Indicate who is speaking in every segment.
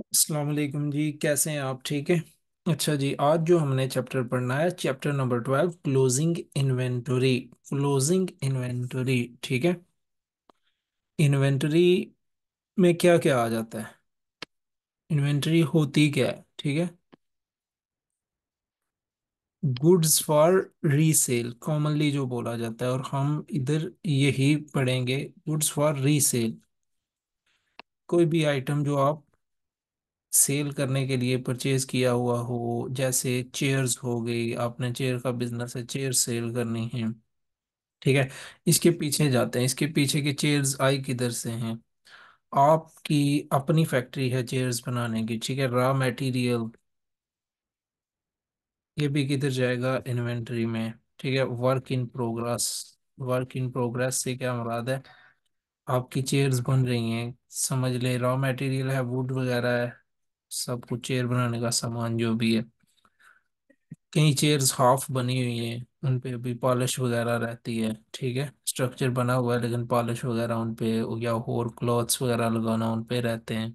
Speaker 1: असलकुम जी कैसे हैं आप ठीक है अच्छा जी आज जो हमने चैप्टर पढ़ना है chapter number twelve closing inventory closing inventory ठीक है इन्वेंटरी में क्या क्या आ जाता है इन्वेंटरी होती क्या है ठीक है गुड्स फॉर रीसेल कॉमनली जो बोला जाता है और हम इधर यही पढ़ेंगे गुड्स फॉर रीसेल कोई भी आइटम जो आप सेल करने के लिए परचेज किया हुआ हो जैसे चेयर्स हो गई आपने चेयर का बिजनेस है चेयर सेल करनी है ठीक है इसके पीछे जाते हैं इसके पीछे के चेयर्स आई किधर से हैं आपकी अपनी फैक्ट्री है चेयर्स बनाने की ठीक है रॉ मटेरियल ये भी किधर जाएगा इन्वेंट्री में ठीक है work in progress work in progress से क्या मुराद है आपकी चेयर्स बन रही हैं समझ ले रॉ मटेरियल है वुड वगैरह है सब कुछ चेयर बनाने का सामान जो भी है कई चेयर्स हाफ बनी हुई हैं उन पे अभी पॉलिश वगैरह रहती है ठीक है स्ट्रक्चर बना हुआ है लेकिन पॉलिश वगैरह उन पे या और क्लॉथ्स वगैरह लगाना उन पे रहते हैं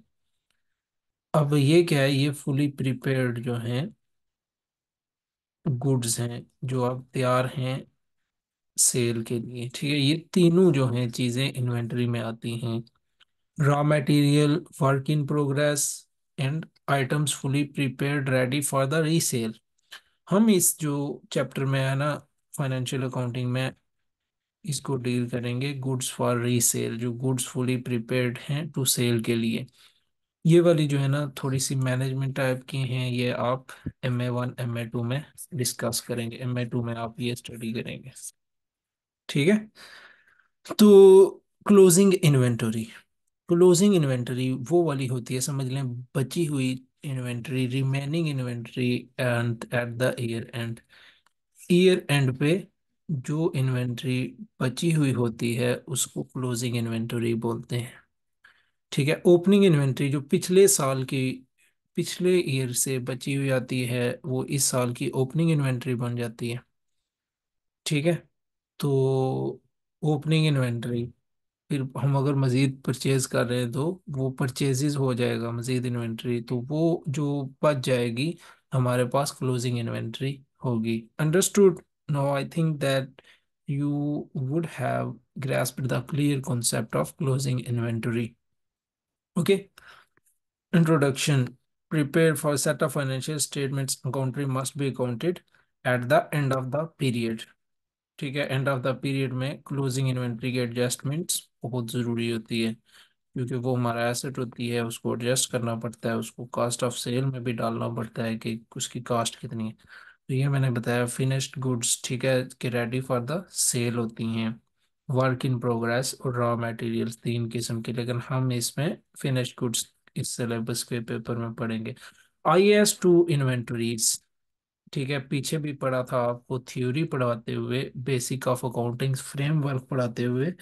Speaker 1: अब ये क्या है ये फुली प्रिपेयर्ड जो हैं गुड्स हैं जो अब तैयार हैं सेल के लिए ठीक है ये तीनों जो हैं चीज़ें इन्वेंट्री में आती हैं raw material work in progress and items fully prepared ready for the resale हम इस जो चैप्टर में है ना फाइनेंशियल अकाउंटिंग में इसको डील करेंगे गुड्स फॉर रीसेल जो गुड्स फुली प्रिपेयर्ड हैं टू सेल के लिए ये वाली जो है ना थोड़ी सी मैनेजमेंट टाइप की हैं ये आप M A one M A two में डिस्कस करेंगे एम ए टू में आप ये स्टडी करेंगे ठीक है तो क्लोजिंग इन्वेंटरी क्लोजिंग इन्वेंटरी वो वाली होती है समझ लें बची हुई inventory remaining inventory end at the year end year end पे जो इन्वेंटरी बची हुई होती है उसको क्लोजिंग इन्वेंटरी बोलते हैं ठीक है ओपनिंग इन्वेंटरी जो पिछले साल की पिछले ईयर से बची हुई आती है वो इस साल की ओपनिंग इन्वेंटरी बन जाती है ठीक है तो ओपनिंग इन्वेंटरी फिर हम अगर मज़ीद परचेज़ कर रहे हैं तो वो परचेजेज हो जाएगा मज़ीद इन्वेंट्री तो वो जो बच जाएगी हमारे पास क्लोजिंग इन्वेंट्री होगी understood no I think that you would have grasp the clear concept of closing inventory okay introduction prepare for set of financial statements country must be accounted at the end of the period ठीक है end of the period में closing inventory के adjustments बहुत ज़रूरी होती है क्योंकि वो हमारा एसेट होती है उसको एडजस्ट करना पड़ता है उसको कास्ट ऑफ सेल में भी डालना पड़ता है कि उसकी कास्ट कितनी है तो ये मैंने बताया फिनिश्ड गुड्स ठीक है कि रेडी फॉर द सेल होती हैं वर्क इन प्रोग्रेस और रॉ मटेरियल्स तीन किस्म के लेकिन हम इसमें फिनिश्ड गुड्स इस सिलेबस के पेपर में पढ़ेंगे आई एस टू इन्वेंटरीज ठीक है पीछे भी पढ़ा था आपको थ्योरी पढ़ाते हुए बेसिक ऑफ अकाउंटिंग फ्रेमवर्क पढ़ाते हुए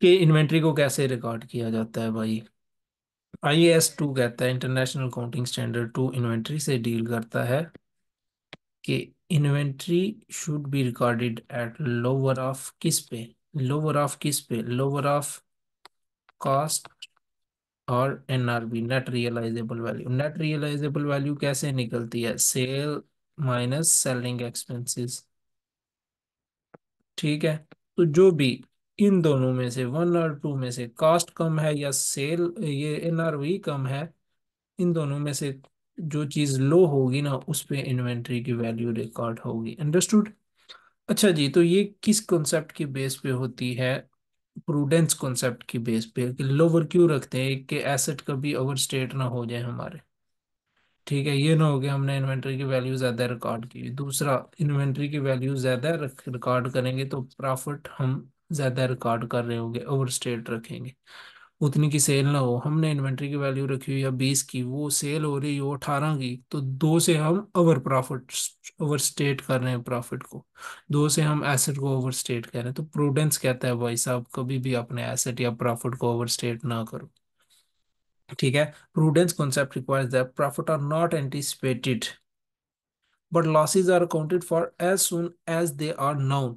Speaker 1: कि इन्वेंट्री को कैसे रिकॉर्ड किया जाता है भाई आई एस टू कहता है international counting standard two inventory से डील करता है कि inventory should be recorded at lower of किस पे लोअर ऑफ किस पे लोअर ऑफ कॉस्ट और NRV net realisable value net realisable value कैसे निकलती है सेल माइनस सेलिंग एक्सपेंसेस ठीक है तो जो भी इन दोनों में से वन और टू में से कास्ट कम है या सेल ये एनआरवी e कम है इन दोनों में से जो चीज़ लो होगी ना उस पर इन्वेंट्री की वैल्यू रिकॉर्ड होगी अंडरस्टूड अच्छा जी तो ये किस कॉन्सेप्ट की बेस पे होती है प्रूडेंस कॉन्सेप्ट की बेस पे कि लोअर क्यों रखते हैं कि एसेट कभी ओवर स्टेट ना हो जाए हमारे ठीक है ये ना हो गया हमने इन्वेंट्री की वैल्यू ज़्यादा रिकॉर्ड की दूसरा इन्वेंट्री की वैल्यू ज़्यादा रिकॉर्ड करेंगे तो प्रॉफिट हम ज़्यादा रिकॉर्ड कर रहे होंगे ओवर स्टेट रखेंगे उतनी की सेल ना हो हमने इन्वेंट्री की वैल्यू रखी हुई है बीस की वो सेल हो रही हो अठारह की तो दो से हम ओवर प्रॉफिट ओवर स्टेट कर रहे हैं प्रॉफिट को दो से हम एसेट को ओवर स्टेट कर रहे हैं तो प्रूडेंस कहता है भाई साहब कभी भी अपने एसेट या प्रॉफिट को ओवर स्टेट ना करो ठीक है prudence concept requires that profit are not anticipated but losses are accounted for as soon as they are known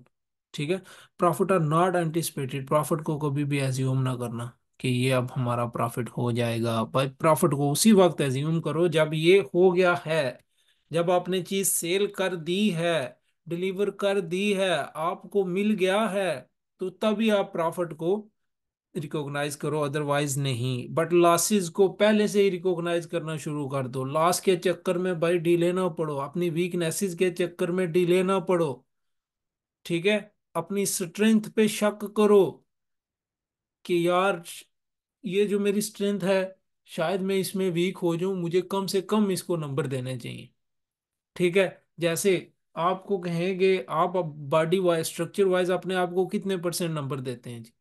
Speaker 1: ठीक है profit are not anticipated profit को कभी भी एज्यूम ना करना कि ये अब हमारा प्रॉफिट हो जाएगा प्रॉफिट को उसी वक्त एज्यूम करो जब ये हो गया है जब आपने चीज सेल कर दी है डिलीवर कर दी है आपको मिल गया है तो तभी आप प्रॉफिट को रिकॉग्नाइज करो अदरवाइज नहीं बट लॉसेस को पहले से ही रिकॉग्नाइज करना शुरू कर दो लॉस के चक्कर में भाई डीले ना पड़ो अपनी वीकनेसेस के चक्कर में डीले ना पड़ो ठीक है अपनी स्ट्रेंथ पे शक करो कि यार ये जो मेरी स्ट्रेंथ है शायद मैं इसमें वीक हो जाऊं मुझे कम से कम इसको नंबर देने चाहिए ठीक है जैसे आपको कहेंगे आप बॉडी वाइज स्ट्रक्चर वाइज अपने आप को कितने परसेंट नंबर देते हैं जी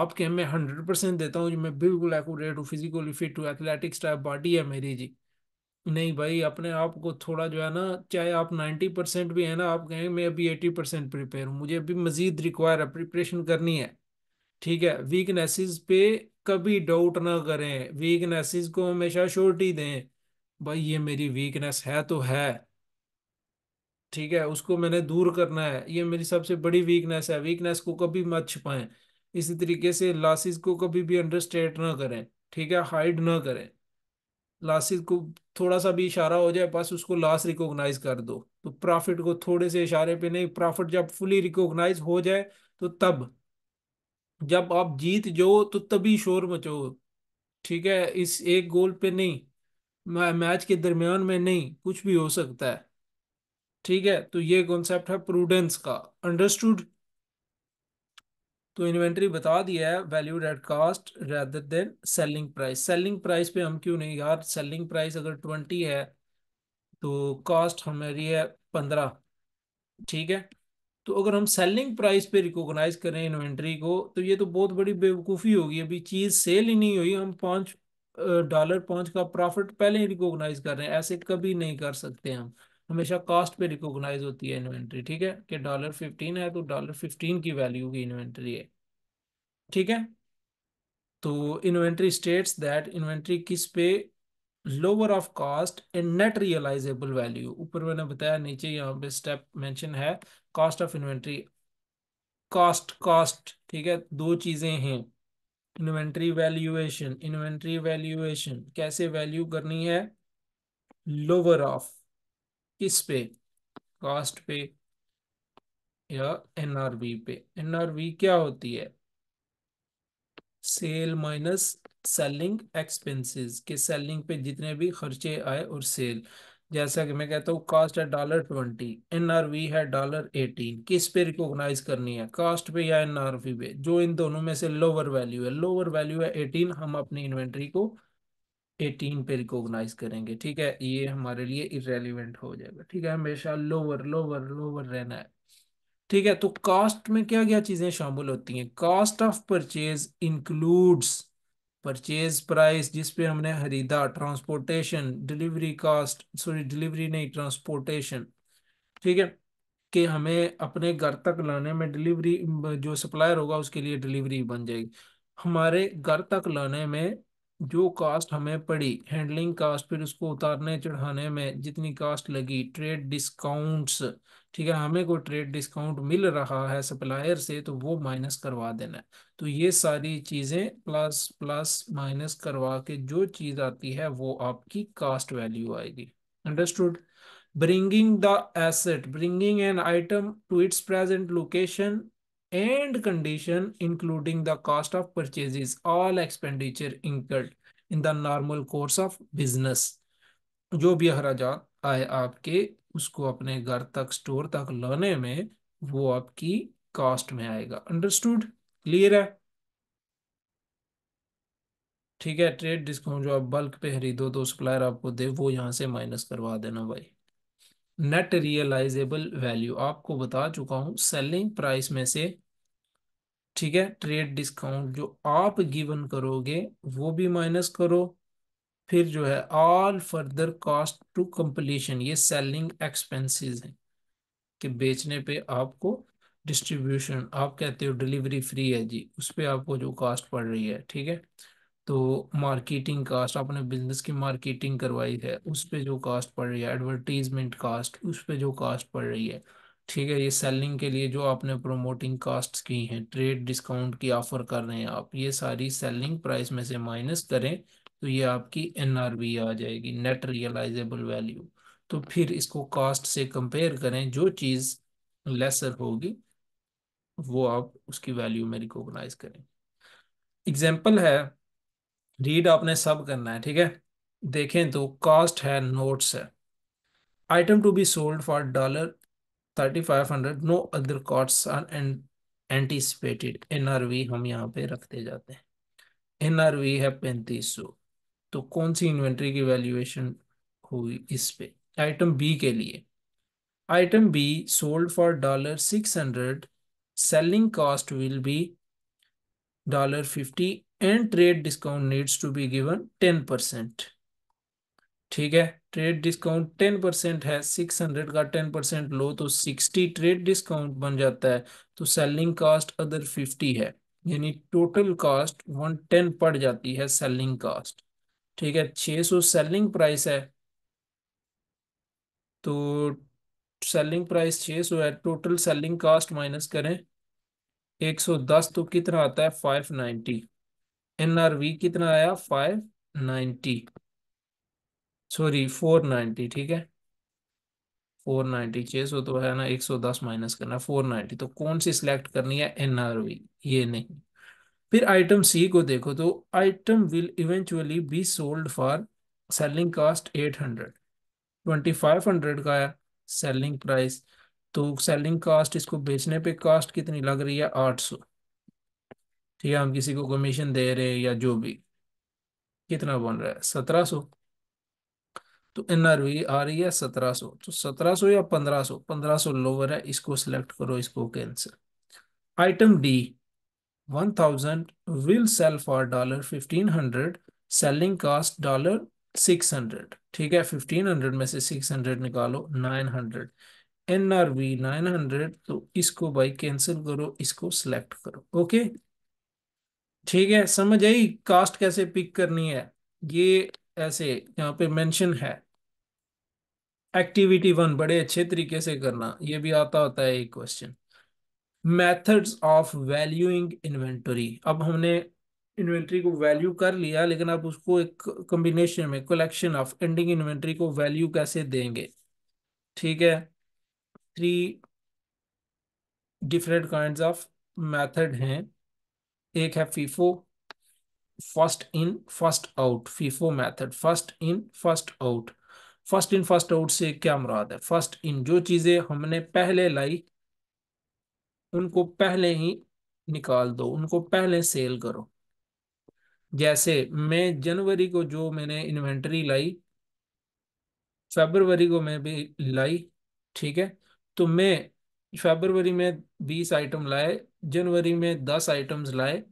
Speaker 1: आप कहें मैं हंड्रेड परसेंट देता हूँ जी मैं बिल्कुल एक्यूरेट हूँ फिजिकली फिट हूँ एथलेटिक्स टाइप बॉडी है मेरी जी नहीं भाई अपने आप को थोड़ा जो है ना चाहे आप नाइन्टी परसेंट भी है ना आप कहें मैं अभी एटी परसेंट प्रिपेयर हूँ मुझे अभी मजीद रिक्वायर है प्रिपरेशन करनी है ठीक है वीकनेसेस पे कभी डाउट ना करें वीकनेसेस को हमेशा श्योरिटी दें भाई ये मेरी वीकनेस है तो है ठीक है उसको मैंने दूर करना है ये मेरी सबसे बड़ी वीकनेस है वीकनेस को कभी मत छिपाएं इसी तरीके से लासेस को कभी भी अंडरस्टेट ना करें ठीक है हाइड ना करें लासिस को थोड़ा सा भी इशारा हो जाए बस उसको लॉस रिकॉग्नाइज कर दो तो प्रॉफिट को थोड़े से इशारे पे नहीं प्रॉफिट जब फुली रिकॉग्नाइज हो जाए तो तब जब आप जीत जाओ तो तभी शोर मचो ठीक है इस एक गोल पे नहीं मैच के दरमियान में नहीं कुछ भी हो सकता है ठीक है तो ये कॉन्सेप्ट है प्रूडेंस का अंडरस्टूड तो इन्वेंट्री बता दिया है value at cost rather than selling price selling price पे हम क्यों नहीं यार सेलिंग प्राइस अगर ट्वेंटी है तो कास्ट हमारी है पंद्रह ठीक है तो अगर हम सेलिंग प्राइस पे रिकॉग्नाइज करें इन्वेंट्री को तो ये तो बहुत बड़ी बेवकूफ़ी होगी अभी चीज़ सेल ही नहीं हुई हम पाँच डॉलर पाँच का प्रॉफिट पहले ही रिकॉग्नाइज कर रहे हैं ऐसे कभी नहीं कर सकते हम हमेशा कॉस्ट पे रिकॉग्नाइज होती है इन्वेंट्री ठीक है कि डॉलर फिफ्टीन है तो डॉलर फिफ्टीन की वैल्यू की इन्वेंट्री है ठीक है तो इन्वेंट्री स्टेट्स दैट इन्वेंट्री किस पे lower of cost and net realisable value ऊपर मैंने बताया नीचे यहाँ पे स्टेप मैंशन है cost of inventory cost cost ठीक है दो चीजें हैं इन्वेंट्री वैल्यूएशन इन्वेंट्री वैल्यूएशन कैसे वैल्यू करनी है लोअर ऑफ किस पे कॉस्ट पे या एनआरवी पे एनआरवी क्या होती है सेल माइनस सेलिंग एक्सपेंसेस के सेलिंग पे जितने भी खर्चे आए और सेल जैसा कि मैं कहता हूँ कास्ट है डॉलर ट्वेंटी एनआरवी है डॉलर एटीन किस पे रिकॉग्नाइज करनी है कास्ट पे या एनआरवी पे जो इन दोनों में से लोअर वैल्यू है लोअर वैल्यू है एटीन हम अपनी इन्वेंट्री को एटीन पे रिकॉग्नाइज करेंगे ठीक है ये हमारे लिए इरेलीवेंट हो जाएगा ठीक है हमेशा लोअर लोअर लोअर रहना है ठीक है तो कॉस्ट में क्या क्या चीजें शामिल होती हैं cost of purchase includes purchase price जिस पे हमने खरीदा transportation delivery cost sorry delivery नहीं ट्रांसपोर्टेशन ठीक है कि हमें अपने घर तक लाने में डिलीवरी जो सप्लायर होगा उसके लिए डिलीवरी बन जाएगी हमारे घर तक लाने में जो कास्ट हमें पड़ी हैंडलिंग कास्ट फिर उसको उतारने चढ़ाने में जितनी कास्ट लगी ट्रेड डिस्काउंट्स ठीक है हमें कोई ट्रेड डिस्काउंट मिल रहा है सप्लायर से तो वो माइनस करवा देना है तो ये सारी चीज़ें प्लस प्लस माइनस करवा के जो चीज़ आती है वो आपकी कास्ट वैल्यू आएगी understood bringing the asset bringing an item to its present location and condition including the cost of purchases all expenditure incurred in the normal course of business जो भी अखराज आए आपके उसको अपने घर तक स्टोर तक लाने में वो आपकी कॉस्ट में आएगा अंडरस्टूड क्लियर है ठीक है ट्रेड डिस्काउंट जो आप बल्क पे खरीदो तो सप्लायर आपको दे वो यहाँ से माइनस करवा देना भाई नेट रियलाइजेबल वैल्यू आपको बता चुका हूं सेलिंग प्राइस में से ठीक है ट्रेड डिस्काउंट जो आप गिवन करोगे वो भी माइनस करो फिर जो है all further cost to completion ये सेलिंग एक्सपेंसेस हैं कि बेचने पे आपको डिस्ट्रीब्यूशन आप कहते हो डिलीवरी फ्री है जी उस पर आपको जो कॉस्ट पड़ रही है ठीक है तो मार्केटिंग कास्ट आपने बिजनेस की मार्केटिंग करवाई है उस पर जो कास्ट पड़ रही है एडवर्टीजमेंट कास्ट उस पर जो कास्ट पड़ रही है ठीक है ये सेलिंग के लिए जो आपने प्रोमोटिंग कास्ट की हैं ट्रेड डिस्काउंट की ऑफर कर रहे हैं आप ये सारी सेलिंग प्राइस में से माइनस करें तो ये आपकी एनआरवी आ जाएगी नेट रियलाइजेबल वैल्यू तो फिर इसको कास्ट से कंपेयर करें जो चीज़ लेसर होगी वो आप उसकी वैल्यू में रिकॉग्नाइज करें एग्जाम्पल है रीड आपने सब करना है ठीक है देखें तो कास्ट है नोट्स है item to be sold for dollar 3500 no other costs are anticipated NRV हम यहाँ पे रखते जाते हैं एनआरवी है पैंतीस सौ तो कौन सी इन्वेंट्री की वैल्यूएशन हुई इस पे आइटम बी के लिए item B sold for dollar six hundred selling cost will be dollar fifty and trade discount needs to be given ten percent ठीक है ट्रेड डिस्काउंट टेन परसेंट है सिक्स हंड्रेड का ten percent लो तो sixty trade discount बन जाता है तो सेलिंग कास्ट अदर फिफ्टी है यानी टोटल कास्ट वन टेन पड़ जाती है सेलिंग कास्ट ठीक है छः सौ सेलिंग प्राइस है तो सेलिंग प्राइस छः सौ है टोटल सेलिंग कास्ट माइनस करें एक सौ दस तो कितना आता है five ninety N R V कितना आया five ninety sorry four ninety ठीक है फोर नाइन्टी छः सौ तो है ना एक सौ दस माइनस करना फोर नाइन्टी तो कौन सी सिलेक्ट करनी है एन आर वी ये नहीं फिर आइटम सी को देखो तो item will eventually be sold for selling cost eight hundred twenty five hundred का है सेलिंग प्राइस तो सेलिंग कास्ट इसको बेचने पे कास्ट कितनी लग रही है आठ सौ ठीक है हम किसी को कमीशन दे रहे हैं या जो भी कितना बन रहा है सत्रह सौ तो इनर भी आ रही है सत्रह सो तो सत्रह सो या पंद्रह सो पंद्रह सो लोअर है इसको सिलेक्ट करो इसको cancel item D one thousand will sell for dollar fifteen hundred selling cost dollar six hundred ठीक है फिफ्टीन हंड्रेड में से सिक्स हंड्रेड निकालो nine hundred N R V nine hundred तो इसको भाई कैंसिल करो इसको सिलेक्ट करो ओके ठीक है समझ आई कास्ट कैसे पिक करनी है ये ऐसे यहाँ पे मेंशन है एक्टिविटी वन बड़े अच्छे तरीके से करना ये भी आता होता है एक question methods of valuing inventory अब हमने इन्वेंट्री को वैल्यू कर लिया लेकिन आप उसको एक कॉम्बिनेशन में कलेक्शन ऑफ एंडिंग इन्वेंट्री को वैल्यू कैसे देंगे ठीक है three different kind of method हैं एक है FIFO first in first out FIFO method first in first out first in first out से क्या मुराद है फर्स्ट इन जो चीजें हमने पहले लाई उनको पहले ही निकाल दो उनको पहले सेल करो जैसे मैं जनवरी को जो मैंने इन्वेंट्री लाई फेबरवरी को मैं भी लाई ठीक है तो मैं फेबरवरी में बीस आइटम लाए जनवरी में दस आइटम्स लाए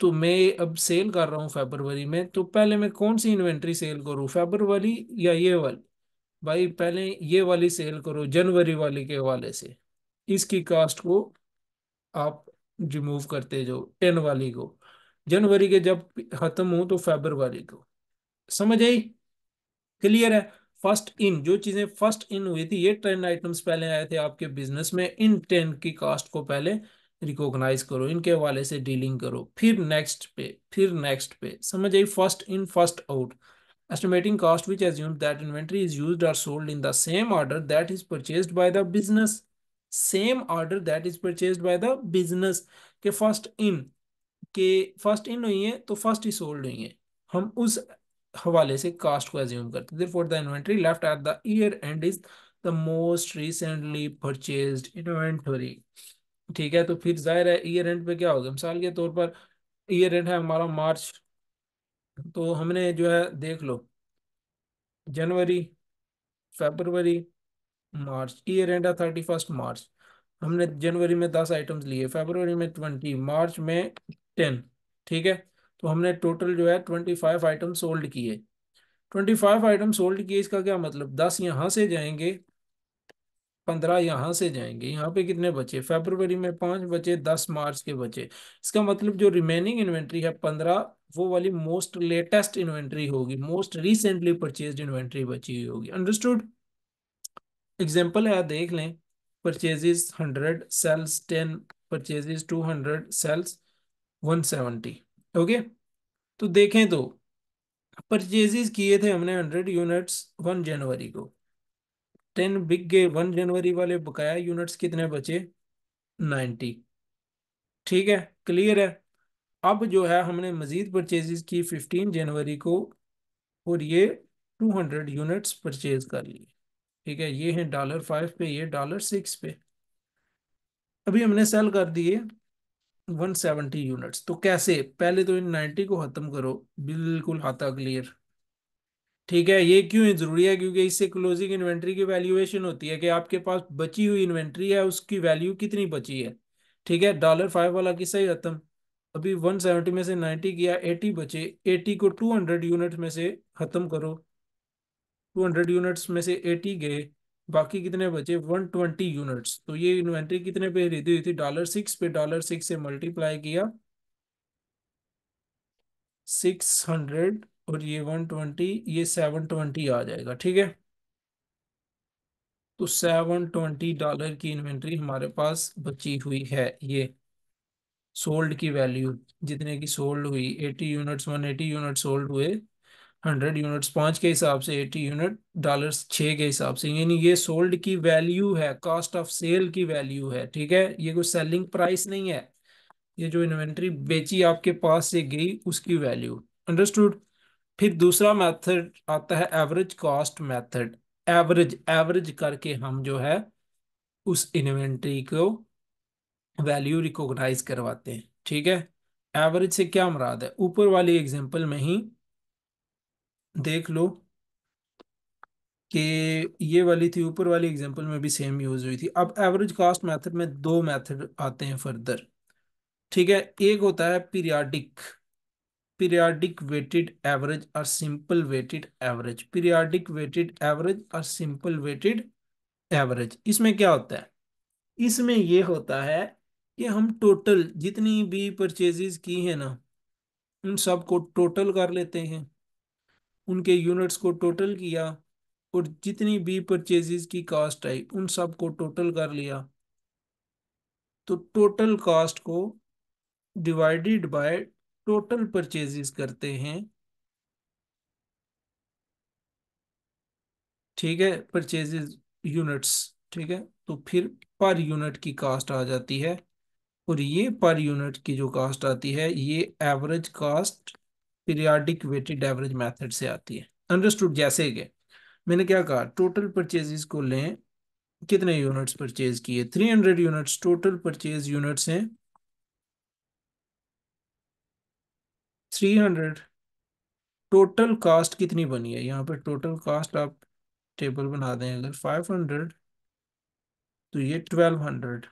Speaker 1: तो मैं अब सेल कर रहा हूँ फेबरवरी में तो पहले मैं कौन सी इन्वेंट्री सेल करूँ फेबरवरी या ये वाली भाई पहले ये वाली सेल करो जनवरी वाली के हवाले से इसकी कास्ट को आप रिमूव करते जाओ टेन वाली को जनवरी के जब खत्म हो तो फेबरवरी को समझ आई क्लियर है फर्स्ट इन जो चीजें फर्स्ट इन हुई थी ये टेन आइटम्स पहले आए थे आपके बिजनेस में इन टेन की कास्ट को पहले रिकॉग्नाइज करो इनके हवाले से डीलिंग करो फिर नेक्स्ट पे फिर नेक्स्ट पे समझ आई first in first out estimating cost which as that inventory is use are sold in the same order that is purchase by the business same order that is purchase by the business के first in के first इन हुई है तो first ही sold हुई है हम उस हवाले से कास्ट को एज्यूम करते हैं for the inventory left at the year end is the most recently purchase inventory ठीक है तो फिर जाहिर है ईयर एंड पे क्या होगा मिसाल के तौर पर ईयर एंड है हमारा मार्च तो हमने जो है देख लो जनवरी फेबरवरी मार्च ईयर एंड है थर्टी फर्स्ट मार्च हमने जनवरी में दस आइटम्स लिए फेबरवरी में ट्वेंटी मार्च में टेन ठीक है तो हमने टोटल जो है ट्वेंटी फाइव आइटम सोल्ड किए ट्वेंटी फाइव आइटम सोल्ड किए इसका क्या मतलब दस यहाँ से जाएंगे पंद्रह यहाँ से जाएंगे यहाँ पे कितने बचे फेबरवरी में पांच बचे दस मार्च के बचे इसका मतलब जो रिमेनिंग इन्वेंट्री है पंद्रह वो वाली मोस्ट लेटेस्ट इन्वेंट्री होगी मोस्ट रिसेंटली परचेज इन्वेंट्री बची हुई होगी अंडरस्टूड एग्जाम्पल है देख लें purchases hundred sales ten purchases two hundred sales one seventy okay तो देखें तो परचेजेस किए थे हमने हंड्रेड यूनिट्स वन जनवरी को टेन बिक गए वन जनवरी वाले बकाया यूनिट्स कितने बचे नाइन्टी ठीक है क्लियर है अब जो है हमने मजीद परचेजेस की फिफ्टीन जनवरी को और ये टू हंड्रेड यूनिट्स परचेज कर लिए ठीक है ये है डॉलर फाइव पे ये डॉलर सिक्स पे अभी हमने सेल कर दिए 170 यूनिट्स तो कैसे पहले तो इन 90 को ख़त्म करो बिल्कुल हाथा क्लियर ठीक है ये क्यों जरूरी है क्योंकि इससे क्लोजिंग इन्वेंट्री की वैल्यूएशन होती है कि आपके पास बची हुई इन्वेंट्री है उसकी वैल्यू कितनी बची है ठीक है डॉलर फाइव वाला किस्सा ही खत्म अभी वन सेवेंटी में से नाइन्टी किया एटी बचे एटी को टू हंड्रेड यूनिट में से खत्म करो टू हंड्रेड यूनिट्स में से एटी गए बाकी कितने बचे वन ट्वेंटी यूनिट्स तो ये इन्वेंट्री कितने पे खरीदी हुई थी डॉलर सिक्स पे डॉलर सिक्स से मल्टीप्लाई किया सिक्स हंड्रेड और ये वन ट्वेंटी ये सेवन ट्वेंटी आ जाएगा ठीक है तो सेवन ट्वेंटी डॉलर की इन्वेंट्री हमारे पास बची हुई है ये सोल्ड की वैल्यू जितने की सोल्ड हुई eighty units one eighty unit sold हुए हंड्रेड यूनिट्स पाँच के हिसाब से एटी यूनिट डॉलर्स छः के हिसाब से यानी ये सोल्ड की वैल्यू है कॉस्ट ऑफ सेल की वैल्यू है ठीक है ये कोई सेलिंग प्राइस नहीं है ये जो इन्वेंट्री बेची आपके पास से गई उसकी वैल्यू अंडरस्टूड फिर दूसरा मेथड आता है average cost method average average करके हम जो है उस इन्वेंट्री को वैल्यू रिकॉग्नाइज करवाते हैं ठीक है एवरेज से क्या मुराद है ऊपर वाली एग्जांपल में ही देख लो कि ये वाली थी ऊपर वाली एग्जांपल में भी सेम यूज हुई थी अब एवरेज कॉस्ट मेथड में दो मेथड आते हैं फर्दर ठीक है एक होता है periodic periodic weighted average or simple weighted average periodic weighted average और simple weighted average इसमें क्या होता है इसमें यह होता है कि हम टोटल जितनी भी परचेजेस की है ना उन सब को टोटल कर लेते हैं उनके यूनिट्स को टोटल किया और जितनी भी परचेजेस की कास्ट आई उन सब को टोटल कर लिया तो टोटल कास्ट को डिवाइडेड बाय टोटल परचेजेस करते हैं ठीक है परचेजेस यूनिट्स ठीक है तो फिर पर यूनिट की कास्ट आ जाती है और ये पर यूनिट की जो कास्ट आती है ये average cost periodic weighted average method से आती है अंडरस्टूड जैसे के मैंने क्या कहा टोटल परचेजेस को लें कितने यूनिट्स परचेज किए three hundred units total purchase units हैं थ्री हंड्रेड टोटल कास्ट कितनी बनी है यहाँ पे टोटल कास्ट आप टेबल बना दें अगर फाइव हंड्रेड तो ये ट्वेल्व हंड्रेड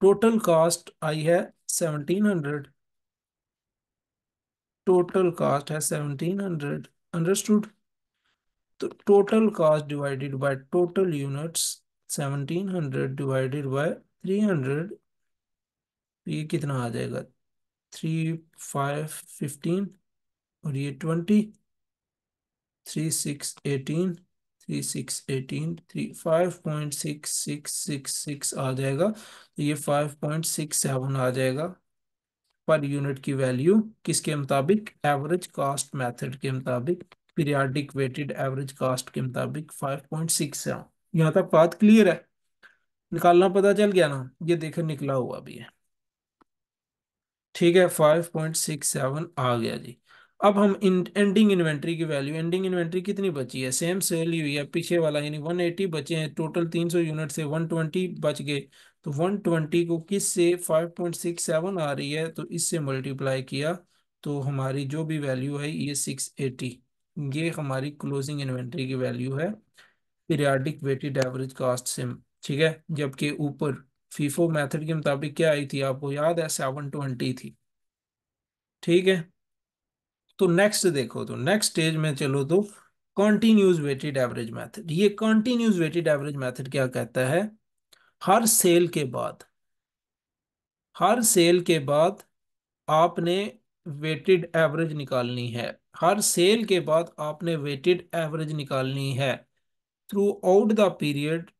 Speaker 1: टोटल कास्ट आई है सेवनटीन हंड्रेड टोटल कास्ट है सेवनटीन हंड्रेड अंडरस्टूड तो total cost divided by total units seventeen hundred divided by three hundred ये कितना आ जाएगा थ्री फाइव फिफ्टीन और ये twenty three six eighteen three six eighteen three five point six six six six आ जाएगा तो ये फाइव पॉइंट सिक्स सेवन आ जाएगा पर यूनिट की वैल्यू किसके मुताबिक एवरेज कास्ट मेथड के मुताबिक पीरियाडिक वेटेड एवरेज कास्ट के मुताबिक फाइव पॉइंट सिक्स सेवन यहाँ तक बात क्लियर है निकालना पता चल गया ना ये देखो निकला हुआ भी है ठीक है फाइव पॉइंट सिक्स सेवन आ गया जी अब हम इन एंडिंग इन्वेंट्री की वैल्यू एंडिंग इन्वेंट्री कितनी बची है सेम सेल ही हुई है पीछे वाला यानी वन एटी बचे हैं टोटल तीन सौ यूनिट से वन ट्वेंटी बच गए तो वन ट्वेंटी को किस से फाइव पॉइंट सिक्स सेवन आ रही है तो इससे मल्टीप्लाई किया तो हमारी जो भी वैल्यू है ये सिक्स एटी ये हमारी क्लोजिंग इन्वेंट्री की वैल्यू है पीरियाडिक वेटेड एवरेज कास्ट से ठीक है जबकि ऊपर फीफो मेथड के मुताबिक क्या आई थी आपको याद है सेवन ट्वेंटी थी ठीक है तो नेक्स्ट देखो तो नेक्स्ट स्टेज में चलो तो कॉन्टीन्यूज वेटेड एवरेज मेथड ये कॉन्टीन्यूज वेटेड एवरेज मेथड क्या कहता है हर सेल के बाद हर सेल के बाद आपने वेटेड एवरेज निकालनी है हर सेल के बाद आपने वेटेड एवरेज निकालनी है throughout the period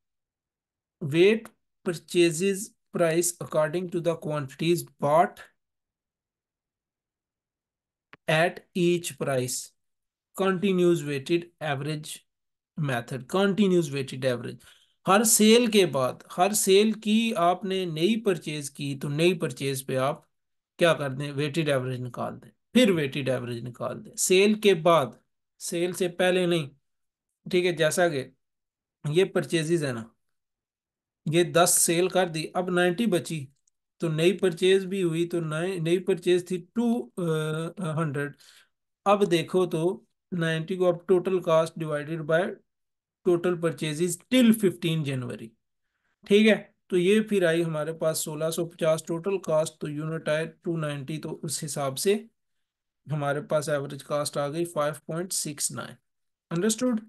Speaker 1: weight purchases price according to the quantities bought at each price. Continuous weighted average method. Continuous weighted average. हर सेल के बाद हर सेल की आपने नई परचेज की तो नई परचेज पे आप क्या कर दें वेटेड एवरेज निकाल दें फिर वेटेड एवरेज निकाल दें सेल के बाद सेल से पहले नहीं ठीक है जैसा कि ये परचेजेज है ना ये दस सेल कर दी अब नाइन्टी बची तो नई परचेज भी हुई तो नई परचेज थी टू हंड्रेड अब देखो तो नाइन्टी को अब total cost divided by total purchase till fifteen जनवरी ठीक है तो ये फिर आई हमारे पास सोलह सौ पचास टोटल कास्ट तो यूनिट आए टू नाइन्टी तो उस हिसाब से हमारे पास एवरेज कास्ट आ गई five point six nine understood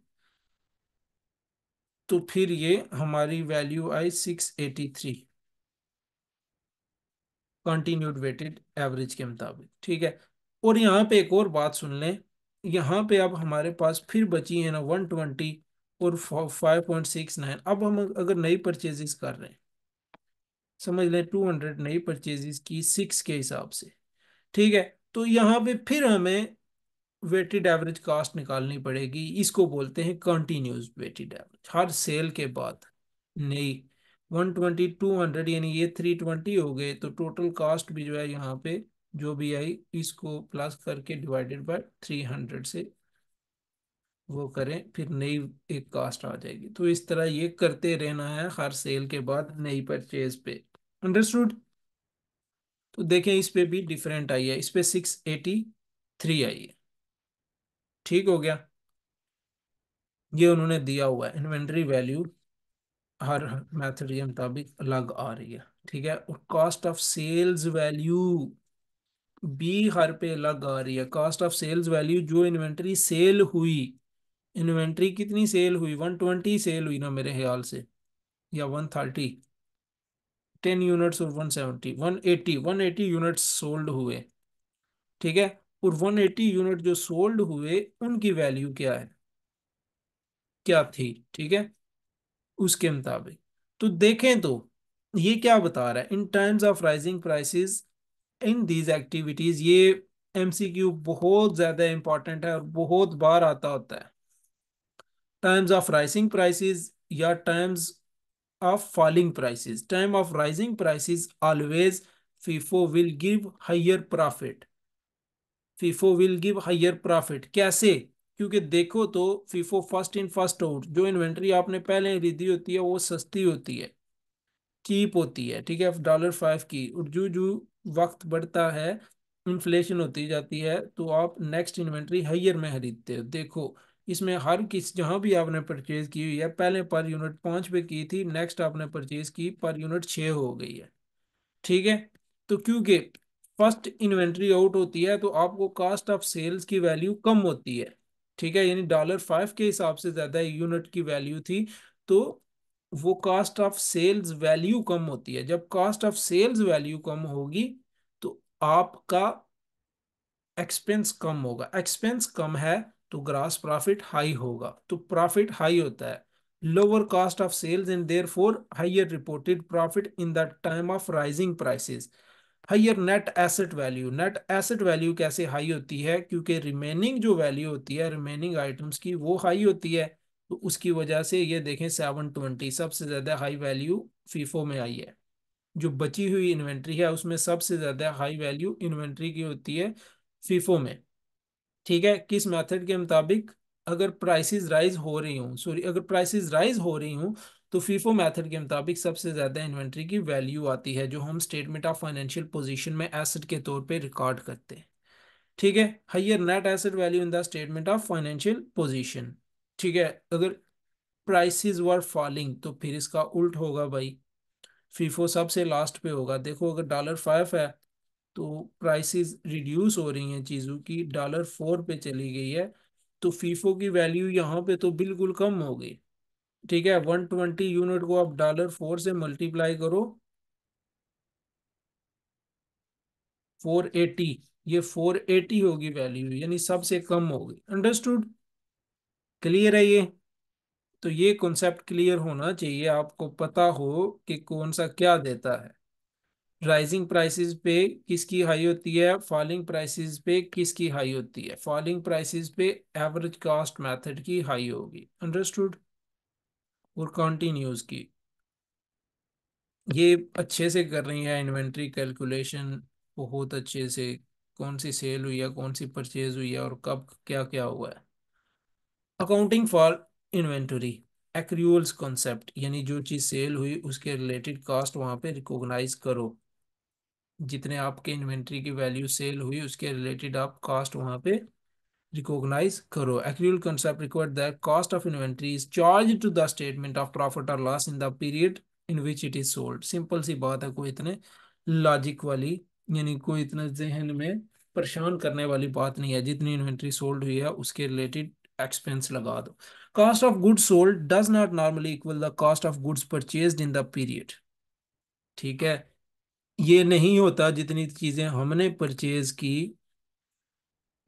Speaker 1: तो फिर ये हमारी वैल्यू आई six eighty three continued weighted average के मुताबिक ठीक है और यहाँ पे एक और बात सुन लें यहाँ पे अब हमारे पास फिर बची है ना वन ट्वेंटी और फाइव पॉइंट सिक्स नाइन अब हम अगर नई परचेजेस कर रहे हैं समझ लें टू हंड्रेड नई परचेजेस की सिक्स के हिसाब से ठीक है तो यहाँ पे फिर हमें वेटेड एवरेज कास्ट निकालनी पड़ेगी इसको बोलते हैं कंटिन्यूस वेटेड एवरेज हर सेल के बाद नई 120 200 यानी ये 320 हो गए तो टोटल कास्ट भी जो है यहाँ पे जो भी आई इसको प्लस करके डिवाइडेड बाय 300 से वो करें फिर नई एक कास्ट आ जाएगी तो इस तरह ये करते रहना है हर सेल के बाद नई परचेज पे अंडरस्टूड तो देखें इस पे भी डिफरेंट आई है इस पे 683 आई है ठीक हो गया ये उन्होंने दिया हुआ है इन्वेंट्री वैल्यू हर मेथड के मुताबिक अलग आ रही है ठीक है और कॉस्ट ऑफ सेल्स वैल्यू भी हर पे अलग आ रही है कॉस्ट ऑफ सेल्स वैल्यू जो इन्वेंट्री सेल हुई इन्वेंट्री कितनी सेल हुई वन ट्वेंटी सेल हुई ना मेरे ख्याल से या वन थर्टी टेन यूनिट्स और one seventy one eighty one eighty units sold हुए ठीक है और 180 यूनिट जो सोल्ड हुए उनकी वैल्यू क्या है क्या थी ठीक है उसके मुताबिक तो देखें तो ये क्या बता रहा है in times of rising prices in these activities ये एमसीक्यू बहुत ज्यादा इंपॉर्टेंट है और बहुत बार आता होता है टाइम्स ऑफ राइसिंग प्राइसेस या times of falling prices time of rising prices always FIFO will give higher profit FIFO will give higher profit कैसे क्योंकि देखो तो FIFO first in first out जो इन्वेंट्री आपने पहले खरीदी होती है वो सस्ती होती है चीप होती है ठीक है डॉलर फाइव की और जो जो वक्त बढ़ता है इन्फ्लेशन होती जाती है तो आप नेक्स्ट इन्वेंट्री हाइयर में खरीदते हो देखो इसमें हर किस जहाँ भी आपने परचेज़ की हुई है पहले पर यूनिट पाँच पे की थी नेक्स्ट आपने परचेज़ की पर यूनिट छः हो गई है ठीक है तो क्योंकि फर्स्ट इन्वेंट्री आउट होती है तो आपको कास्ट ऑफ सेल्स की वैल्यू कम होती है ठीक है यानी डॉलर फाइव के हिसाब से ज़्यादा यूनिट की वैल्यू थी तो वो कास्ट ऑफ सेल्स वैल्यू कम होती है जब कास्ट ऑफ सेल्स वैल्यू कम होगी तो आपका एक्सपेंस कम होगा एक्सपेंस कम है तो ग्रास प्रॉफिट हाई होगा तो प्रॉफिट हाई होता है cost of sales and there therefore higher reported profit in the time of rising prices higher net asset value net asset value कैसे हाई होती है क्योंकि रिमेनिंग जो वैल्यू होती है रिमेनिंग आइटम्स की वो हाई होती है तो उसकी वजह से ये देखें सेवन ट्वेंटी सबसे ज़्यादा हाई वैल्यू फीफो में आई है जो बची हुई इन्वेंट्री है उसमें सबसे ज़्यादा हाई वैल्यू इन्वेंट्री की होती है फीफो में ठीक है किस मेथड के मुताबिक अगर प्राइसेस राइज हो रही हूँ सॉरी अगर प्राइसेस राइज हो रही हूँ तो फीफो मेथड के मुताबिक सबसे ज़्यादा इन्वेंट्री की वैल्यू आती है जो हम स्टेटमेंट ऑफ फाइनेंशियल पोजीशन में एसेट के तौर पे रिकॉर्ड करते हैं ठीक है higher net asset value in the statement of financial position ठीक है अगर प्राइसिस वर फॉलिंग तो फिर इसका उल्ट होगा भाई फीफो सबसे लास्ट पे होगा देखो अगर डॉलर फाइव है तो प्राइसिस रिड्यूस हो रही हैं चीज़ों की डॉलर फोर पे चली गई है तो फीफो की वैल्यू यहाँ पे तो बिल्कुल कम हो गई ठीक है वन ट्वेंटी यूनिट को आप डॉलर फोर से मल्टीप्लाई करो फोर एटी ये फोर एटी होगी वैल्यू यानी सबसे कम होगी अंडरस्टूड क्लियर है ये तो ये कॉन्सेप्ट क्लियर होना चाहिए आपको पता हो कि कौन सा क्या देता है राइजिंग प्राइसेस पे किसकी हाई होती है फॉलिंग प्राइसेस पे किसकी हाई होती है फॉलिंग प्राइसेस पे एवरेज कॉस्ट मेथड की हाई होगी अंडरस्टूड और कॉन्टीन्यूज की ये अच्छे से कर रही है इन्वेंट्री कैलकुलेशन बहुत अच्छे से कौन सी सेल हुई है कौन सी परचेज हुई है और कब क्या क्या हुआ है accounting for inventory accruals concept यानी जो चीज़ सेल हुई उसके रिलेटेड कास्ट वहाँ पे रिकॉग्नाइज करो जितने आपके इन्वेंट्री की वैल्यू सेल हुई उसके रिलेटेड आप कास्ट वहाँ पे recognize karo. Accrual concept required that cost of inventory is charged to the statement of profit or loss in the period in which it is sold. Simple सी बात है कोई इतने लॉजिक वाली यानी कोई इतने जहन में परेशान करने वाली बात नहीं है जितनी इन्वेंट्री सोल्ड हुई है उसके रिलेटेड एक्सपेंस लगा दो cost of goods sold does not normally equal the cost of goods purchase in the period ठीक है ये नहीं होता जितनी चीज़ें हमने परचेज की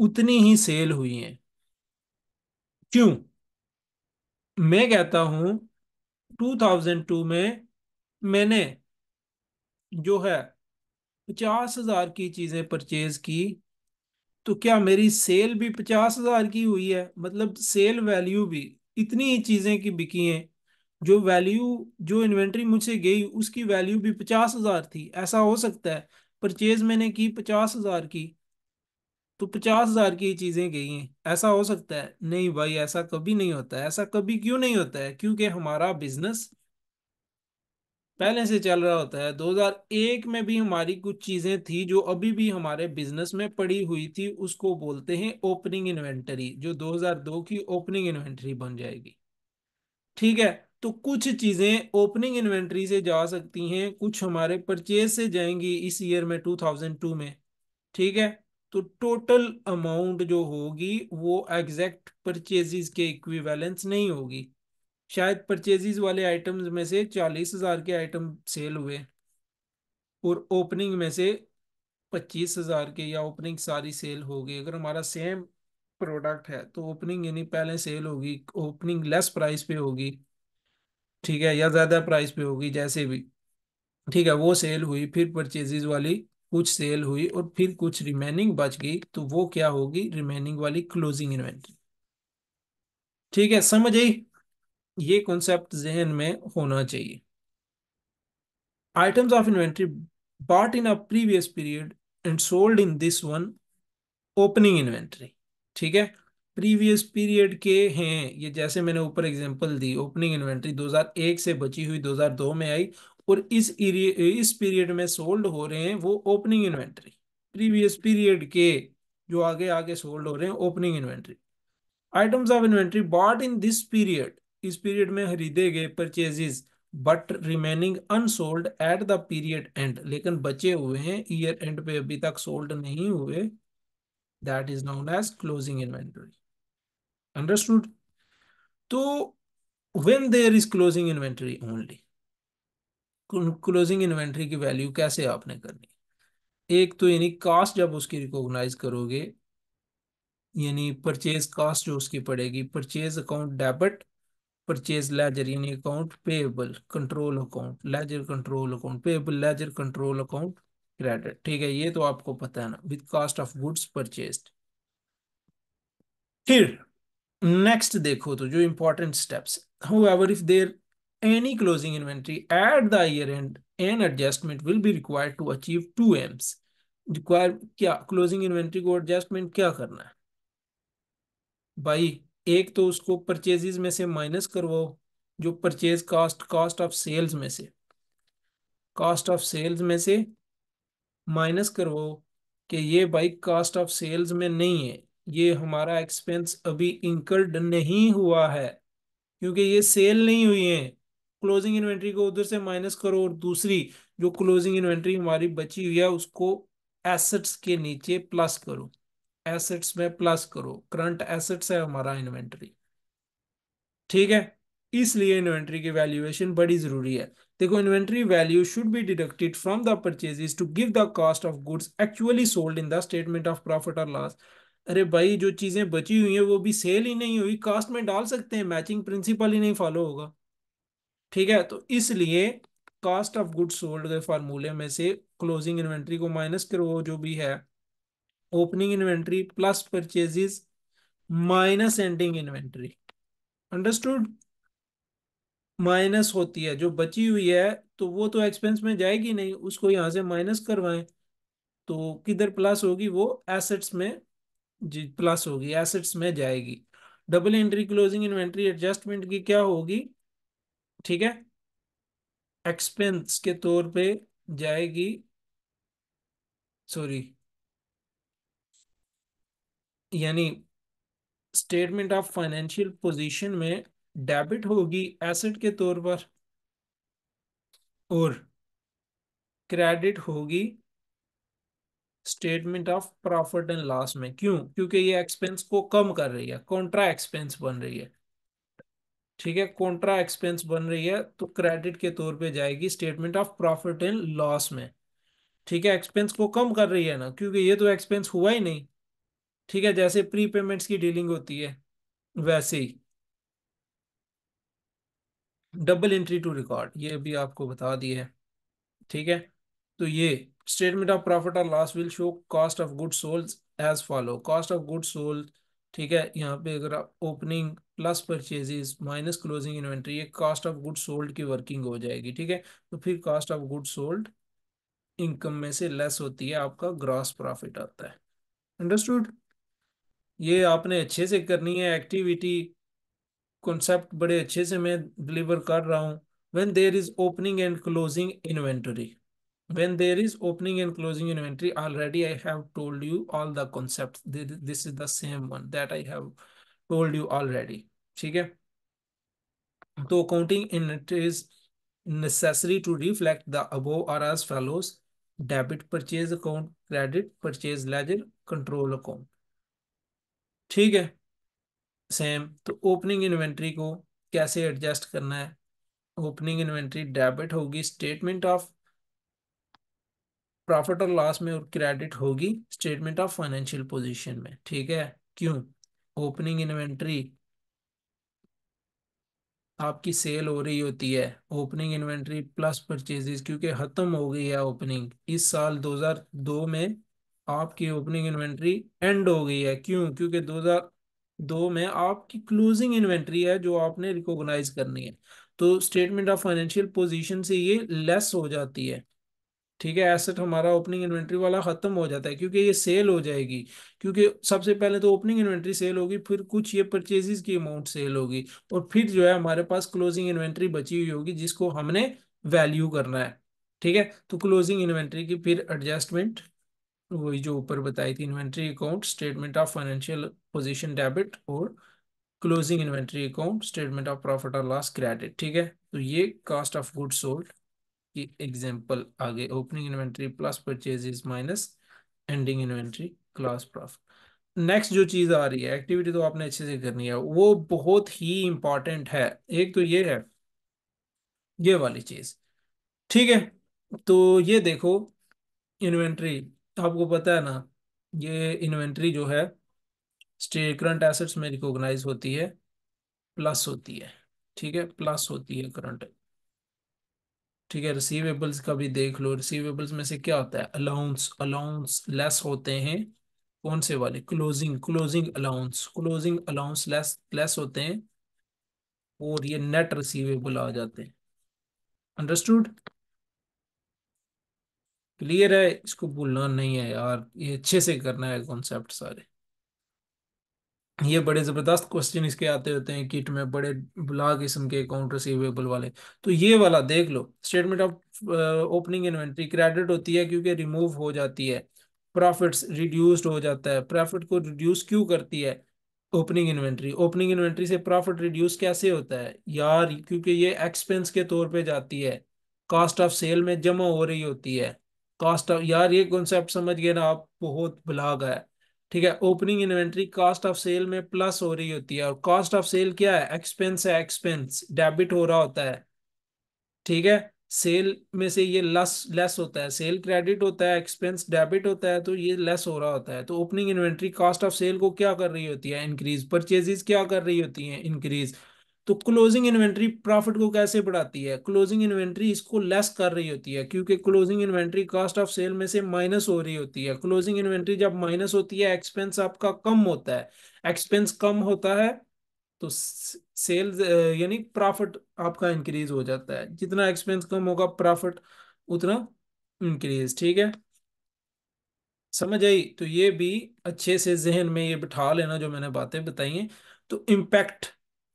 Speaker 1: उतनी ही सेल हुई है क्यों मैं कहता हूं 2002 में मैंने जो है पचास हजार की चीजें परचेज की तो क्या मेरी सेल भी पचास हजार की हुई है मतलब सेल वैल्यू भी इतनी ही चीजें की बिकी हैं जो वैल्यू जो इन्वेंट्री मुझसे गई उसकी वैल्यू भी पचास हजार थी ऐसा हो सकता है परचेज मैंने की पचास हजार की तो पचास हजार की चीजें गई हैं ऐसा हो सकता है नहीं भाई ऐसा कभी नहीं होता है ऐसा कभी क्यों नहीं होता है क्योंकि हमारा बिजनेस पहले से चल रहा होता है 2001 में भी हमारी कुछ चीजें थी जो अभी भी हमारे बिजनेस में पड़ी हुई थी उसको बोलते हैं ओपनिंग इन्वेंटरी जो 2002 की ओपनिंग इन्वेंटरी बन जाएगी ठीक है तो कुछ चीजें ओपनिंग इन्वेंटरी से जा सकती हैं कुछ हमारे परचेज से जाएंगी इस ईयर में 2002 में ठीक है तो टोटल अमाउंट जो होगी वो एग्जैक्ट परचेजिज के इक्विवेलेंस नहीं होगी शायद परचेजिज वाले आइटम्स में से चालीस हज़ार के आइटम सेल हुए और ओपनिंग में से पच्चीस हज़ार के या ओपनिंग सारी सेल होगी अगर हमारा सेम प्रोडक्ट है तो ओपनिंग यानी पहले सेल होगी ओपनिंग लेस प्राइस पे होगी ठीक है या ज़्यादा प्राइस पे होगी जैसे भी ठीक है वो सेल हुई फिर परचेजेज वाली कुछ सेल हुई और फिर कुछ रिमेनिंग बच गई तो वो क्या होगी रिमेनिंग वाली क्लोजिंग इन्वेंट्री ठीक है समझ आई ये कॉन्सेप्ट जहन में होना चाहिए items of inventory bought in a previous period and sold in this one opening inventory ठीक है प्रीवियस पीरियड के हैं ये जैसे मैंने ऊपर एग्जांपल दी ओपनिंग इन्वेंट्री 2001 से बची हुई 2002 में आई और इस इस पीरियड में सोल्ड हो रहे हैं वो ओपनिंग इन्वेंट्री प्रीवियस पीरियड के जो आगे आगे सोल्ड हो रहे हैं opening inventory items of inventory bought in this period इस पीरियड में खरीदे गए purchases but remaining unsold at the period end लेकिन बचे हुए हैं ईयर एंड पे अभी तक सोल्ड नहीं हुए that is known as closing inventory understood तो when there is closing inventory only closing inventory की वैल्यू कैसे आपने करनी है एक तो यानी कास्ट जब उसकी रिकॉग्नाइज करोगे यानी परचेज कास्ट जो उसकी पड़ेगी purchase account debit purchase ledger यानी account payable control account ledger control account payable ledger control account credit ठीक है ये तो आपको पता है ना with cost of goods purchase फिर नेक्स्ट देखो तो जो important steps however if there any closing inventory at the year end, an adjustment will be required to achieve two aims. Require क्या क्लोजिंग इन्वेंट्री को adjustment क्या करना है भाई एक तो उसको परचेजेज में से माइनस करवाओ जो purchase cost cost of sales में से कास्ट ऑफ सेल्स में से माइनस करवाओ कि ये भाई कास्ट ऑफ सेल्स में नहीं है ये हमारा एक्सपेंस अभी इंकर्ड नहीं हुआ है क्योंकि ये सेल नहीं हुई है क्लोजिंग इन्वेंट्री को उधर से माइनस करो और दूसरी जो क्लोजिंग इन्वेंट्री हमारी बची हुई है उसको एसेट्स के नीचे प्लस करो एसेट्स में प्लस करो करंट एसेट्स है हमारा इन्वेंट्री ठीक है इसलिए इन्वेंट्री की वैल्यूएशन बड़ी जरूरी है देखो inventory value should be deducted from the purchases to give the cost of goods actually sold in the statement of profit और लॉस अरे भाई जो चीजें बची हुई हैं वो भी सेल ही नहीं हुई कास्ट में डाल सकते हैं मैचिंग प्रिंसिपल ही नहीं फॉलो होगा ठीक है तो इसलिए कास्ट ऑफ गुड सोल्ड के फार्मूले में से क्लोजिंग इन्वेंट्री को माइनस करो जो भी है opening inventory plus purchases minus ending inventory understood minus होती है जो बची हुई है तो वो तो एक्सपेंस में जाएगी नहीं उसको यहाँ से माइनस करवाएं तो किधर प्लस होगी वो एसेट्स में जी प्लस होगी एसेट्स में जाएगी double entry closing inventory adjustment की क्या होगी ठीक है एक्सपेंस के तौर पे जाएगी सॉरी यानी स्टेटमेंट ऑफ फाइनेंशियल पोजीशन में डेबिट होगी एसेट के तौर पर और क्रेडिट होगी statement of profit and loss में क्यों क्योंकि ये एक्सपेंस को कम कर रही है कॉन्ट्रा एक्सपेंस बन रही है ठीक है कॉन्ट्रा एक्सपेंस बन रही है तो क्रेडिट के तौर पे जाएगी statement of profit and loss में ठीक है एक्सपेंस को कम कर रही है ना क्योंकि ये तो एक्सपेंस हुआ ही नहीं ठीक है जैसे प्री पेमेंट्स की डीलिंग होती है वैसे ही डबल एंट्री टू रिकॉर्ड ये भी आपको बता दी है ठीक है तो ये स्टेटमेंट ऑफ प्रॉफिट और loss will show cost of good sold as follow cost of good sold ठीक है यहाँ पे अगर आप opening plus purchases minus closing inventory ये कॉस्ट ऑफ गुड सोल्ड की वर्किंग हो जाएगी ठीक है तो फिर cost of good sold income में से लेस होती है आपका ग्रॉस प्रॉफिट आता है अंडरस्टूड ये आपने अच्छे से करनी है एक्टिविटी कॉन्सेप्ट बड़े अच्छे से मैं डिलीवर कर रहा हूँ when there is opening and closing inventory when there is opening and closing inventory already i have told you all the concepts this is the same one that i have told you already theek hai ठीक accounting in it is necessary to reflect the above or as follows debit purchase account credit purchase ledger control account theek hai same to opening inventory ko kaise adjust karna hai opening inventory debit hogi statement of profit और loss में credit होगी statement of financial position में ठीक है क्यों opening inventory आपकी cell हो रही होती है ओपनिंग इन्वेंट्री प्लस परचेजेस क्योंकि ख़त्म हो गई है ओपनिंग इस साल 2002 में आपकी ओपनिंग इन्वेंट्री एंड हो गई है क्यों क्योंकि 2002 में आपकी क्लोजिंग इन्वेंट्री है जो आपने रिकॉग्नाइज करनी है तो स्टेटमेंट ऑफ फाइनेंशियल पोजीशन से ये लेस हो जाती है ठीक है एसेट हमारा ओपनिंग इन्वेंट्री वाला खत्म हो जाता है क्योंकि ये सेल हो जाएगी क्योंकि सबसे पहले तो ओपनिंग इन्वेंट्री सेल होगी फिर कुछ ये परचेजेस की अमाउंट सेल होगी और फिर जो है हमारे पास क्लोजिंग इन्वेंट्री बची हुई होगी जिसको हमने वैल्यू करना है ठीक है तो क्लोजिंग इन्वेंट्री की फिर एडजस्टमेंट वही जो ऊपर बताई थी inventory account statement of financial position debit और closing inventory account statement of profit और लॉस क्रेडिट ठीक है तो ये कास्ट ऑफ गुड सोल्ड की एग्जाम्पल आगे opening inventory plus purchases minus ending inventory class profit next जो चीज़ आ रही है एक्टिविटी तो आपने अच्छे से करनी है वो बहुत ही इंपॉर्टेंट है एक तो ये है ये वाली चीज़ ठीक है तो ये देखो इन्वेंट्री आपको पता है ना ये इन्वेंट्री जो है स्टेट करंट एसेट्स में रिकॉग्नाइज होती है प्लस होती है ठीक है प्लस होती है करंट ठीक है रिसीवेबल्स का भी देख लो रिसीवेबल्स में से क्या होता है अलाउंस अलाउंस लेस होते हैं कौन से वाले closing closing allowance closing allowance less less होते हैं और ये नेट रिसीवेबल आ जाते हैं अंडरस्टूड क्लियर है इसको भूलना नहीं है यार ये अच्छे से करना है कॉन्सेप्ट सारे ये बड़े ज़बरदस्त क्वेश्चन इसके आते होते हैं किट में बड़े बुला किस्म के अकाउंट रिसीवेबल वाले तो ये वाला देख लो statement of opening inventory credit होती है क्योंकि रिमूव हो जाती है प्रॉफिट्स रिड्यूस्ड हो जाता है प्रॉफिट को रिड्यूस क्यों करती है ओपनिंग इन्वेंट्री ओपनिंग इन्वेंट्री से प्रॉफिट रिड्यूस कैसे होता है यार क्योंकि ये एक्सपेंस के तौर पर जाती है कॉस्ट ऑफ सेल में जमा हो रही होती है कॉस्ट ऑफ यार ये कॉन्सेप्ट समझ गए ना आप बहुत बुला गया ठीक है opening inventory cost of sale में प्लस हो रही होती है और कॉस्ट ऑफ सेल क्या है एक्सपेंस है एक्सपेंस डेबिट हो रहा होता है ठीक है सेल में से ये लस लेस होता है सेल क्रेडिट होता है एक्सपेंस डेबिट होता है तो ये लेस हो रहा होता है तो opening inventory cost of sale को क्या कर रही होती है इंक्रीज परचेजेस क्या कर रही होती है इंक्रीज तो क्लोजिंग इन्वेंट्री प्रॉफिट को कैसे बढ़ाती है क्लोजिंग इन्वेंट्री इसको लेस कर रही होती है क्योंकि closing inventory cost of sale में से माइनस हो रही होती है क्लोजिंग इन्वेंट्री जब माइनस होती है एक्सपेंस आपका कम होता है एक्सपेंस कम होता है तो सेल्स यानी प्रॉफिट आपका इंक्रीज हो जाता है जितना एक्सपेंस कम होगा प्रॉफिट उतना इंक्रीज ठीक है समझ आई तो ये भी अच्छे से जहन में ये बिठा लेना जो मैंने बातें बताई हैं तो impact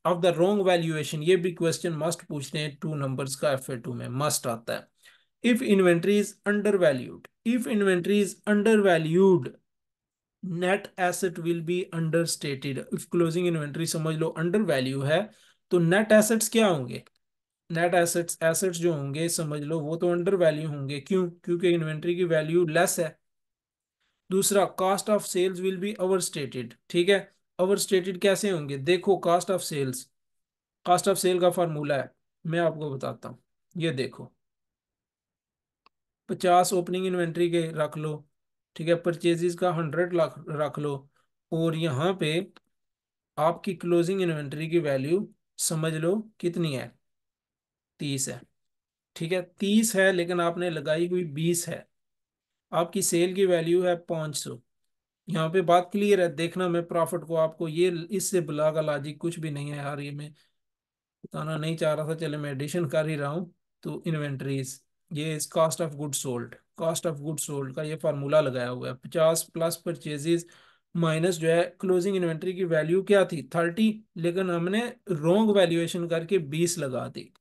Speaker 1: of the wrong valuation ये भी क्वेश्चन मस्ट पूछते हैं टू नंबर का एफ टू में मस्ट आता है if inventory is under valued if inventory is under valued net asset will be under stated if closing inventory समझ लो अंडर वैल्यू है तो नेट एसेट्स क्या होंगे नेट एसेट्स एसेट्स जो होंगे समझ लो वो तो अंडर वैल्यू होंगे क्यों क्योंकि इन्वेंट्री की वैल्यू लेस है दूसरा cost of sales will be over stated ठीक है ओवर स्टेटेड कैसे होंगे देखो cost of sales cost of sale का फार्मूला है मैं आपको बताता हूँ ये देखो पचास ओपनिंग इन्वेंट्री के रख लो ठीक है परचेजेस का हंड्रेड लाख रख लो और यहाँ पे आपकी क्लोजिंग इन्वेंट्री की वैल्यू समझ लो कितनी है तीस है ठीक है तीस है लेकिन आपने लगाई हुई बीस है आपकी सेल की वैल्यू है पाँच सौ यहाँ पे बात क्लियर है देखना मैं प्रॉफिट को आपको ये इससे बुला का लाजिक कुछ भी नहीं है यार ये मैं बताना नहीं चाह रहा था चले मैं एडिशन कर ही रहा हूँ तो इन्वेंट्रीज ये इस cost of good sold cost of good sold का ये फार्मूला लगाया हुआ है पचास प्लस परचेजेज माइनस जो है क्लोजिंग इन्वेंट्री की वैल्यू क्या थी थर्टी लेकिन हमने रोंग वैल्यूएशन करके बीस लगा दी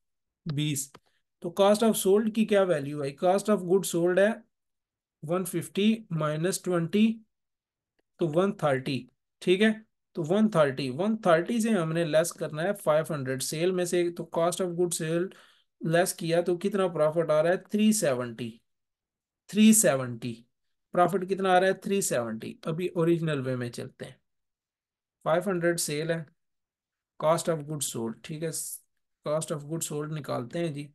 Speaker 1: बीस तो कॉस्ट ऑफ सोल्ड की क्या वैल्यू आई कॉस्ट ऑफ गुड सोल्ड है वन फिफ्टी माइनस ट्वेंटी तो वन थर्टी ठीक है तो वन थर्टी वन थर्टी से हमने लेस करना है फाइव हंड्रेड सेल में से तो cost of good sale less किया तो कितना प्रॉफिट आ रहा है three seventy three seventy profit कितना आ रहा है थ्री सेवनटी अभी ओरिजिनल वे में चलते हैं फाइव हंड्रेड सेल है कॉस्ट ऑफ गुड सोल्ड ठीक है कॉस्ट ऑफ गुड सोल्ड निकालते हैं जी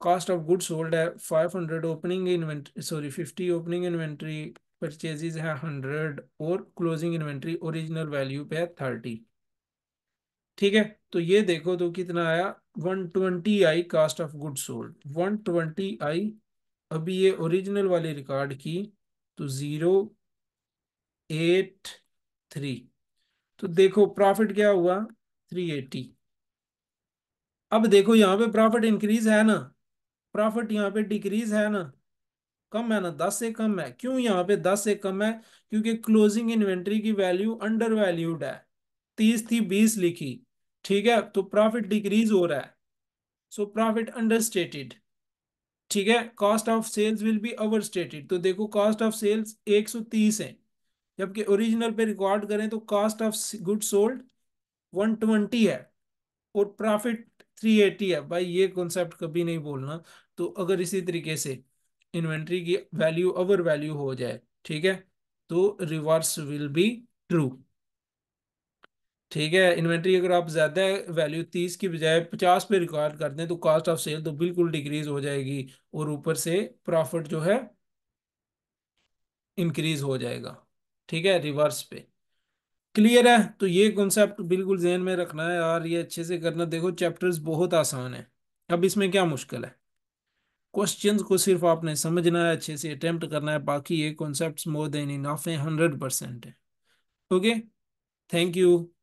Speaker 1: कॉस्ट ऑफ गुड सोल्ड है five hundred opening inventory sorry fifty opening inventory purchases है हंड्रेड और क्लोजिंग इन्वेंट्री ओरिजिनल वैल्यू पे है थर्टी ठीक है तो ये देखो तो कितना आया वन ट्वेंटी आई cost of good sold one twenty आई अभी ये ओरिजिनल वाली रिकॉर्ड की तो जीरो एट थ्री तो देखो प्रॉफिट क्या हुआ थ्री एटी अब देखो यहाँ पे प्रॉफिट इंक्रीज है ना प्रॉफिट यहाँ पे डिक्रीज है ना कम है ना दस से कम है क्यों यहाँ पे दस से कम है क्योंकि क्लोजिंग इन्वेंट्री की वैल्यू अंडर वैल्यूड है तीस थी बीस लिखी ठीक है तो प्रॉफिट डिक्रीज हो रहा है सो प्रॉफिट अंडरस्टेटेड ठीक है cost of sales will be overstated तो देखो कॉस्ट ऑफ सेल्स 130 है जबकि ओरिजिनल पे रिकॉर्ड करें तो cost of good sold one twenty है और प्रॉफिट थ्री एटी है भाई ये कॉन्सेप्ट कभी नहीं बोलना तो अगर इसी तरीके से इन्वेंट्री की वैल्यू ओवर वैल्यू हो जाए ठीक है तो रिवर्स विल बी ट्रू ठीक है इन्वेंट्री अगर आप ज़्यादा वैल्यू तीस की बजाय पचास पे रिकॉर्ड कर दें तो कॉस्ट ऑफ सेल तो बिल्कुल डिक्रीज हो जाएगी और ऊपर से प्रॉफिट जो है इंक्रीज हो जाएगा ठीक है रिवर्स पे क्लियर है तो ये कॉन्सेप्ट बिल्कुल जहन में रखना है यार ये अच्छे से करना देखो चैप्टर्स बहुत आसान है अब इसमें क्या मुश्किल है क्वेश्चंस को सिर्फ आपने समझना है अच्छे से अटेम्प्ट करना है बाकी ये कॉन्सेप्ट मोर देन इनाफ है हंड्रेड परसेंट है ओके थैंक यू